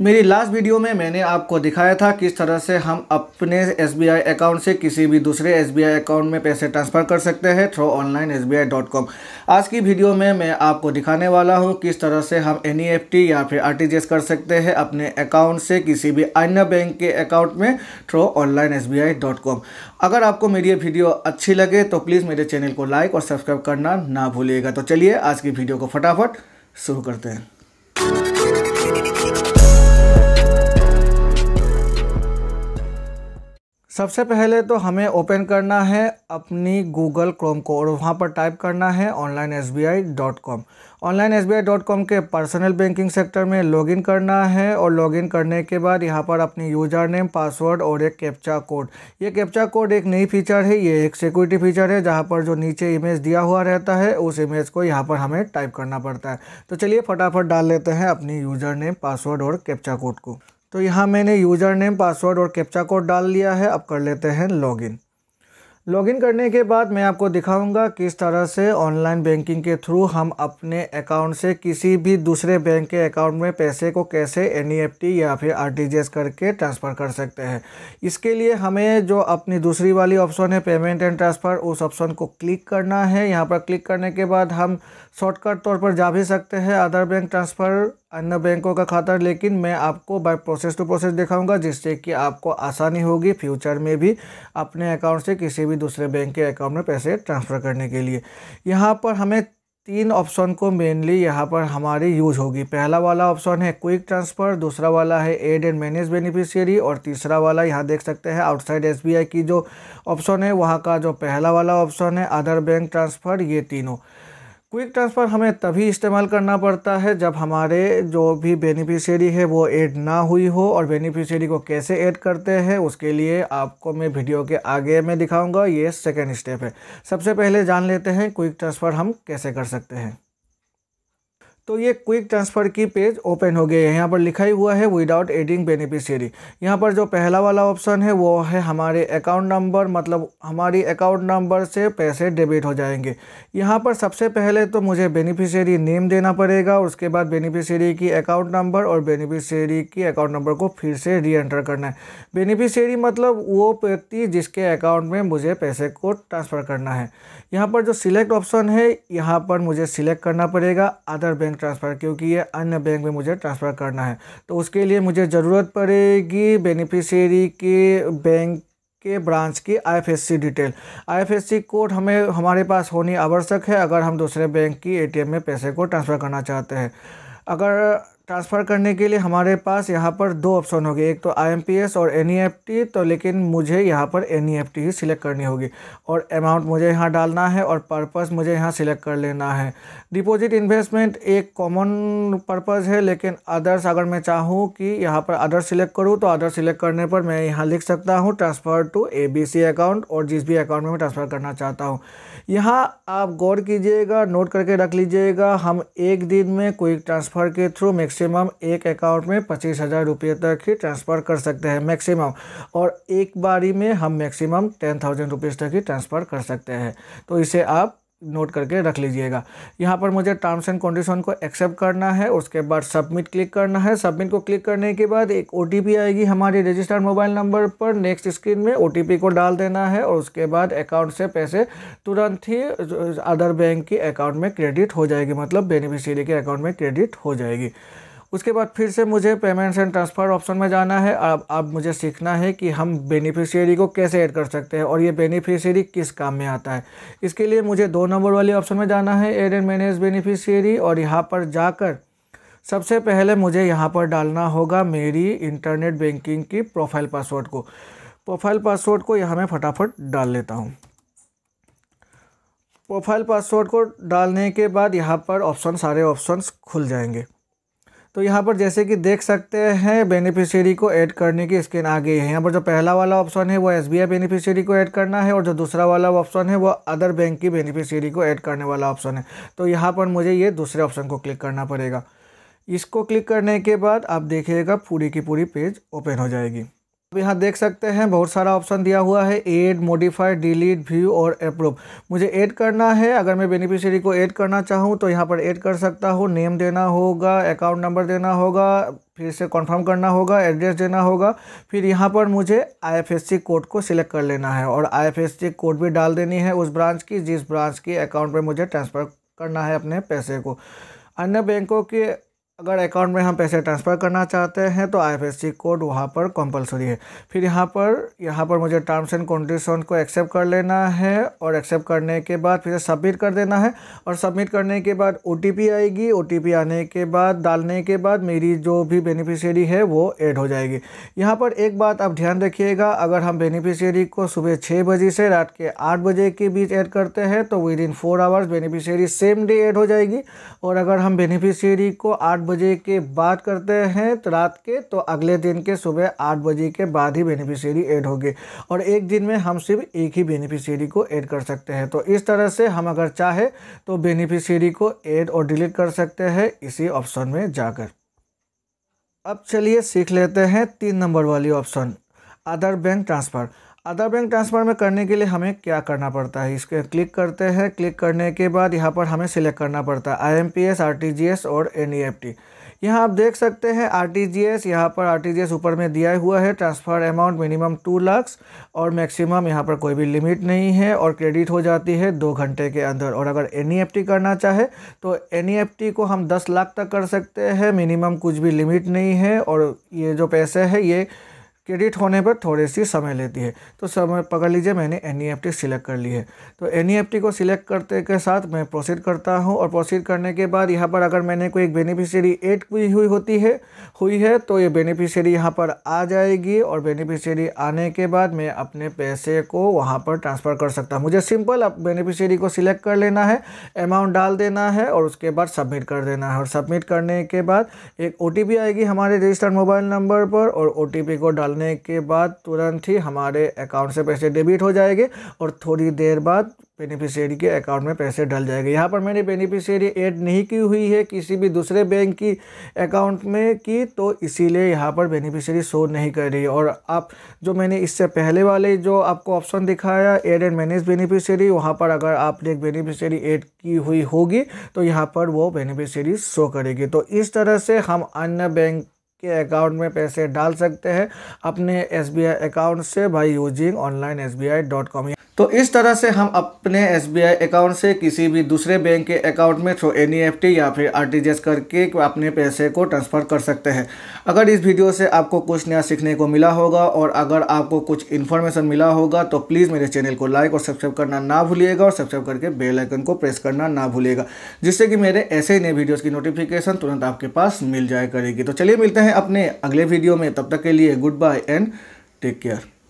मेरी last video में मैंने आपको दिखाया था किस तरह से हम अपने एस अकाउंट से किसी भी दूसरे एस अकाउंट में पैसे ट्रांसफ़र कर सकते हैं थ्रो ऑनलाइन एस आज की वीडियो में मैं आपको दिखाने वाला हूं किस तरह से हम एन e या फिर आर कर सकते हैं अपने अकाउंट से किसी भी अन्य बैंक के अकाउंट में थ्रो ऑनलाइन एस अगर आपको मेरी ये वीडियो अच्छी लगे तो प्लीज़ मेरे चैनल को लाइक और सब्सक्राइब करना ना भूलिएगा तो चलिए आज की वीडियो को फटाफट शुरू करते हैं सबसे पहले तो हमें ओपन करना है अपनी गूगल क्रोम को और वहाँ पर टाइप करना है online S B I dot com online S B I dot com के पर्सनल बैंकिंग सेक्टर में लॉगिन करना है और लॉगिन करने के बाद यहाँ पर अपनी यूजर नेम पासवर्ड और एक कैप्चा कोड ये कैप्चा कोड एक नई फीचर है ये एक सिक्योरिटी फीचर है जहाँ पर जो नीचे इमेज दिया हुआ रहता है उस इमेज को यहाँ पर हमें टाइप करना पड़ता है तो चलिए फटाफट डाल लेते हैं अपनी यूजर नेम पासवर्ड और कैप्चा कोड को तो यहाँ मैंने यूज़र नेम पासवर्ड और कैप्चा कोड डाल लिया है अब कर लेते हैं लॉगिन लॉगिन करने के बाद मैं आपको दिखाऊंगा किस तरह से ऑनलाइन बैंकिंग के थ्रू हम अपने अकाउंट से किसी भी दूसरे बैंक के अकाउंट में पैसे को कैसे एन e या फिर आर करके ट्रांसफ़र कर सकते हैं इसके लिए हमें जो अपनी दूसरी वाली ऑप्शन है पेमेंट एंड ट्रांसफ़र उस ऑप्शन को क्लिक करना है यहाँ पर क्लिक करने के बाद हम शॉर्टकट तौर पर जा भी सकते हैं अदर बैंक ट्रांसफ़र अन्य बैंकों का खाता लेकिन मैं आपको बाय प्रोसेस टू प्रोसेस दिखाऊंगा जिससे कि आपको आसानी होगी फ्यूचर में भी अपने अकाउंट से किसी भी भी दूसरे बैंक के अकाउंट में पैसे ट्रांसफ़र करने के लिए यहाँ पर हमें तीन ऑप्शन को मेनली यहाँ पर हमारी यूज होगी पहला वाला ऑप्शन है क्विक ट्रांसफ़र दूसरा वाला है एड एंड मैनेज बेनिफिशियरी और तीसरा वाला यहाँ देख सकते हैं आउटसाइड एसबीआई की जो ऑप्शन है वहाँ का जो पहला वाला ऑप्शन है अदर बैंक ट्रांसफ़र ये तीनों क्विक ट्रांसफ़र हमें तभी इस्तेमाल करना पड़ता है जब हमारे जो भी बेनिफिशियरी है वो ऐड ना हुई हो और बेनिफिशियरी को कैसे ऐड करते हैं उसके लिए आपको मैं वीडियो के आगे में दिखाऊंगा ये सेकेंड स्टेप है सबसे पहले जान लेते हैं क्विक ट्रांसफ़र हम कैसे कर सकते हैं तो ये क्विक ट्रांसफ़र की पेज ओपन हो गई है यहाँ पर लिखा ही हुआ है विदाउट एडिंग बेनिफिशियरी यहाँ पर जो पहला वाला ऑप्शन है वो है हमारे अकाउंट नंबर मतलब हमारी अकाउंट नंबर से पैसे डेबिट हो जाएंगे यहाँ पर सबसे पहले तो मुझे बेनिफिशियरी नेम देना पड़ेगा उसके बाद बेनिफिशियरी की अकाउंट नंबर और बेनिफिशियरी की अकाउंट नंबर को फिर से री एंटर करना है बेनिफिशियरी मतलब वो व्यक्ति जिसके अकाउंट में मुझे पैसे को ट्रांसफ़र करना है यहाँ पर जो सिलेक्ट ऑप्शन है यहाँ पर मुझे सिलेक्ट करना पड़ेगा अदर बैंक बैंक ट्रांसफ़र क्योंकि ये अन्य बैंक में मुझे ट्रांसफ़र करना है तो उसके लिए मुझे ज़रूरत पड़ेगी बेनिफिशियरी के बैंक के ब्रांच की आईएफएससी डिटेल आईएफएससी कोड हमें हमारे पास होनी आवश्यक है अगर हम दूसरे बैंक की एटीएम में पैसे को ट्रांसफ़र करना चाहते हैं अगर ट्रांसफ़र करने के लिए हमारे पास यहाँ पर दो ऑप्शन होगी एक तो आई और एन e तो लेकिन मुझे यहाँ पर एन e ही सिलेक्ट करनी होगी और अमाउंट मुझे यहाँ डालना है और पर्पस मुझे यहाँ सिलेक्ट कर लेना है डिपॉजिट इन्वेस्टमेंट एक कॉमन पर्पस है लेकिन अदर्स अगर मैं चाहूँ कि यहाँ पर अदर्स सिलेक्ट करूँ तो अदर सिलेक्ट करने पर मैं यहाँ लिख सकता हूँ ट्रांसफ़र टू ए अकाउंट और जिस भी अकाउंट में मैं ट्रांसफ़र करना चाहता हूँ यहाँ आप गौर कीजिएगा नोट करके रख लीजिएगा हम एक दिन में कोई ट्रांसफ़र के थ्रू मैक्स मैक्सिमम एक अकाउंट में पच्चीस हज़ार रुपये तक ही ट्रांसफ़र कर सकते हैं मैक्सिमम और एक बारी में हम मैक्सिमम टेन थाउजेंड रुपीज़ तक ही ट्रांसफ़र कर सकते हैं तो इसे आप नोट करके रख लीजिएगा यहाँ पर मुझे टर्म्स एंड कंडीशन को एक्सेप्ट करना है उसके बाद सबमिट क्लिक करना है सबमिट को क्लिक करने के बाद एक ओ आएगी हमारे रजिस्टर्ड मोबाइल नंबर पर नेक्स्ट स्क्रीन में ओ को डाल देना है और उसके बाद अकाउंट से पैसे तुरंत ही अदर बैंक के अकाउंट में क्रेडिट हो जाएगी मतलब बेनिफिशियरी के अकाउंट में क्रेडिट हो जाएगी उसके बाद फिर से मुझे पेमेंट्स एंड ट्रांसफ़र ऑप्शन में जाना है अब अब मुझे सीखना है कि हम बेनिफिशियरी को कैसे ऐड कर सकते हैं और ये बेनिफिशियरी किस काम में आता है इसके लिए मुझे दो नंबर वाले ऑप्शन में जाना है एड एंड मैनेज बेनिफिशियरी और यहाँ पर जाकर सबसे पहले मुझे यहाँ पर डालना होगा मेरी इंटरनेट बैंकिंग की प्रोफाइल पासवर्ड को प्रोफाइल पासवर्ड को यहाँ मैं फटाफट डाल लेता हूँ प्रोफाइल पासवर्ड को डालने के बाद यहाँ पर ऑप्शन सारे ऑप्शंस खुल जाएंगे तो यहाँ पर जैसे कि देख सकते हैं बेनिफिशियरी को ऐड करने की स्क्रीन आ गई है यहाँ पर जो पहला वाला ऑप्शन है वो एस बेनिफिशियरी को ऐड करना है और जो दूसरा वाला ऑप्शन है वो अदर बैंक की बेनिफिशियरी को ऐड करने वाला ऑप्शन है तो यहाँ पर मुझे ये दूसरे ऑप्शन को क्लिक करना पड़ेगा इसको क्लिक करने के बाद आप देखिएगा पूरी की पूरी पेज ओपन हो जाएगी यहाँ देख सकते हैं बहुत सारा ऑप्शन दिया हुआ है ऐड मॉडिफाई डिलीट व्यू और अप्रूव मुझे ऐड करना है अगर मैं बेनिफिशियरी को ऐड करना चाहूँ तो यहाँ पर ऐड कर सकता हूँ नेम देना होगा अकाउंट नंबर देना होगा फिर से कंफर्म करना होगा एड्रेस देना होगा फिर यहाँ पर मुझे आईएफएससी कोड को सिलेक्ट कर लेना है और आई कोड भी डाल देनी है उस ब्रांच की जिस ब्रांच की अकाउंट में मुझे ट्रांसफ़र करना है अपने पैसे को अन्य बैंकों के अगर अकाउंट में हम पैसे ट्रांसफ़र करना चाहते हैं तो आईएफएससी कोड वहाँ पर कंपलसरी है फिर यहाँ पर यहाँ पर मुझे टर्म्स एंड कंडीशन को एक्सेप्ट कर लेना है और एक्सेप्ट करने के बाद फिर सबमिट कर देना है और सबमिट करने के बाद ओ आएगी ओ आने के बाद डालने के बाद मेरी जो भी बेनिफिशियरी है वो एड हो जाएगी यहाँ पर एक बात आप ध्यान रखिएगा अगर हम बेनिफिशियरी को सुबह छः बजे से रात के आठ बजे के बीच ऐड करते हैं तो within four hours beneficiary same day add हो जाएगी और अगर हम बेनिफिशियरी को आठ बजे के बाद करते हैं तो रात के तो अगले दिन के सुबह आठ बजे के बाद ही बेनिफिशियरी ऐड होगी और एक दिन में हम सिर्फ एक ही बेनिफिशियरी को ऐड कर सकते हैं तो इस तरह से हम अगर चाहे तो बेनिफिशियरी को ऐड और डिलीट कर सकते हैं इसी ऑप्शन में जाकर अब चलिए सीख लेते हैं तीन नंबर वाली option other bank transfer other bank transfer में करने के लिए हमें क्या करना पड़ता है इसके क्लिक करते हैं क्लिक करने के बाद यहाँ पर हमें सिलेक्ट करना पड़ता है I M P S R T G S और एन ई एफ टी यहाँ आप देख सकते हैं आर टी जी एस यहाँ पर आर टी जी एस ऊपर में दिया हुआ है transfer amount minimum two lakh और मैक्सिमम यहाँ पर कोई भी लिमिट नहीं है और क्रेडिट हो जाती है दो घंटे के अंदर और अगर एन ई एफ टी करना चाहे तो एन ई एफ टी को हम दस लाख तक कर सकते हैं मिनिमम कुछ भी लिमिट नहीं है और ये जो पैसे है ये क्रेडिट होने पर थोड़ी सी समय लेती है तो समय पकड़ लीजिए मैंने एन ई e सिलेक्ट कर ली है तो एन ई e को सिलेक्ट करते के साथ मैं प्रोसीड करता हूँ और प्रोसीड करने के बाद यहाँ पर अगर मैंने कोई एक बेनिफिशियरी एड की हुई होती है हुई है तो ये बेनिफिशियरी यहाँ पर आ जाएगी और बेनिफिशियरी आने के बाद मैं अपने पैसे को वहाँ पर ट्रांसफ़र कर सकता हूँ मुझे सिंपल अब बेनिफिशियरी को सिलेक्ट कर लेना है अमाउंट डाल देना है और उसके बाद सबमिट कर देना है और सबमिट करने के बाद एक ओ आएगी हमारे रजिस्टर्ड मोबाइल नंबर पर और ओ को डाल डालने के बाद तुरंत ही हमारे अकाउंट से पैसे डेबिट हो जाएंगे और थोड़ी देर बाद बेनिफिशियरी के अकाउंट में पैसे डल जाएंगे यहाँ पर मैंने बेनिफिशियरी ऐड नहीं की हुई है किसी भी दूसरे बैंक की अकाउंट में की तो इसीलिए यहाँ पर बेनिफिशियरी शो नहीं कर रही और आप जो मैंने इससे पहले वाले जो आपको ऑप्शन दिखाया एड एंड मैनेज बेनिफिशियरी वहाँ पर अगर आपने एक बेनिफिशियरी ऐड की हुई होगी तो यहाँ पर वो बेनिफिशियरी शो करेगी तो इस तरह से हम अन्य बैंक के अकाउंट में पैसे डाल सकते हैं अपने एस अकाउंट से बाई यूजिंग ऑनलाइन एस तो इस तरह से हम अपने एस अकाउंट से किसी भी दूसरे बैंक के अकाउंट में थ्रो एन e या फिर आर करके अपने पैसे को ट्रांसफ़र कर सकते हैं अगर इस वीडियो से आपको कुछ नया सीखने को मिला होगा और अगर आपको कुछ इन्फॉर्मेशन मिला होगा तो प्लीज़ मेरे चैनल को लाइक और सब्सक्राइब करना ना भूलिएगा और सब्सक्राइब करके बेल आइकन को प्रेस करना ना भूलिएगा जिससे कि मेरे ऐसे ही नए वीडियोज़ की नोटिफिकेशन तुरंत आपके पास मिल जाए करेगी तो चलिए मिलते हैं हैं अपने अगले वीडियो में तब तक के लिए good bye and take care